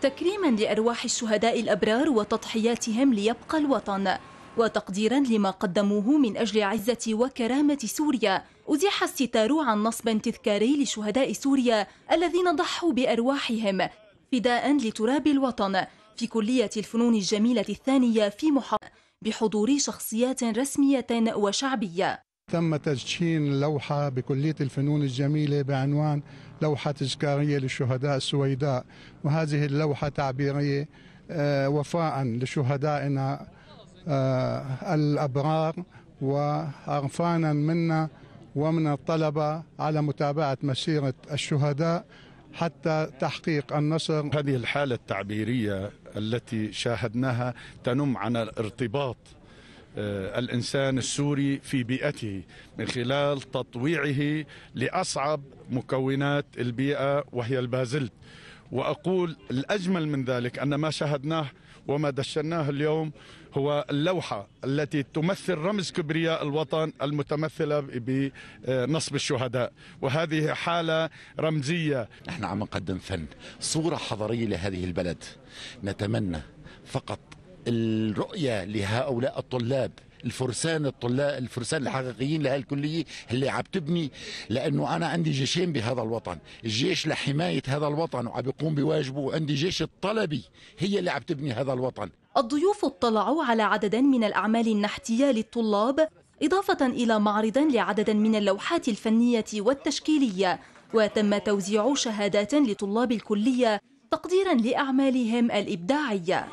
تكريما لأرواح الشهداء الأبرار وتضحياتهم ليبقى الوطن وتقديرا لما قدموه من أجل عزة وكرامة سوريا أزيح الستار عن نصب تذكاري لشهداء سوريا الذين ضحوا بأرواحهم فداء لتراب الوطن في كلية الفنون الجميلة الثانية في محافظة بحضور شخصيات رسمية وشعبية تم تدشين لوحة بكلية الفنون الجميلة بعنوان لوحة تذكارية للشهداء السويداء وهذه اللوحة تعبيرية آه، وفاء لشهدائنا آه، الأبرار وأرفانا منا ومن الطلبة على متابعة مسيرة الشهداء حتى تحقيق النصر هذه الحالة التعبيرية التي شاهدناها تنم عن الارتباط آه، الانسان السوري في بيئته من خلال تطويعه لاصعب مكونات البيئه وهي البازلت واقول الاجمل من ذلك ان ما شاهدناه وما دشناه اليوم هو اللوحه التي تمثل رمز كبرياء الوطن المتمثله بنصب الشهداء وهذه حاله رمزيه نحن عم نقدم فن صوره حضاريه لهذه البلد نتمنى فقط الرؤية لهؤلاء الطلاب الفرسان الطلاب الفرسان الحقيقيين لهذه الكلية اللي عم تبني لأنه أنا عندي جيشين بهذا الوطن الجيش لحماية هذا الوطن وعم يقوم بواجبه وعندي جيش الطلبي هي اللي عم تبني هذا الوطن الضيوف اطلعوا على عدد من الأعمال النحتية للطلاب إضافة إلى معرض لعدد من اللوحات الفنية والتشكيلية وتم توزيع شهادات لطلاب الكلية تقديرا لأعمالهم الإبداعية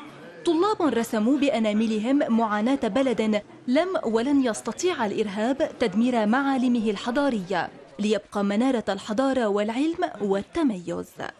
طلاب رسموا بأناملهم معاناة بلد لم ولن يستطيع الإرهاب تدمير معالمه الحضارية ليبقى منارة الحضارة والعلم والتميز